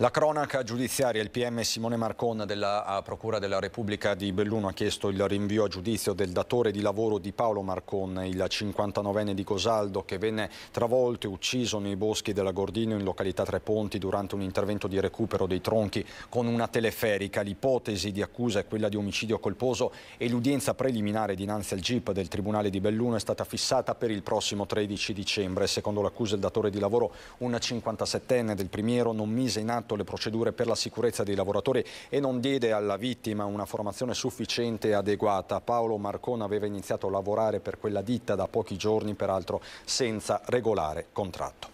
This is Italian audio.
La cronaca giudiziaria, il PM Simone Marcon della Procura della Repubblica di Belluno ha chiesto il rinvio a giudizio del datore di lavoro di Paolo Marcon, il 59enne di Cosaldo che venne travolto e ucciso nei boschi della Gordino in località Tre Ponti durante un intervento di recupero dei tronchi con una teleferica. L'ipotesi di accusa è quella di omicidio colposo e l'udienza preliminare dinanzi al GIP del Tribunale di Belluno è stata fissata per il prossimo 13 dicembre. Secondo l'accusa il datore di lavoro, un 57enne del Primiero non mise in atto atto le procedure per la sicurezza dei lavoratori e non diede alla vittima una formazione sufficiente e adeguata. Paolo Marcon aveva iniziato a lavorare per quella ditta da pochi giorni, peraltro senza regolare contratto.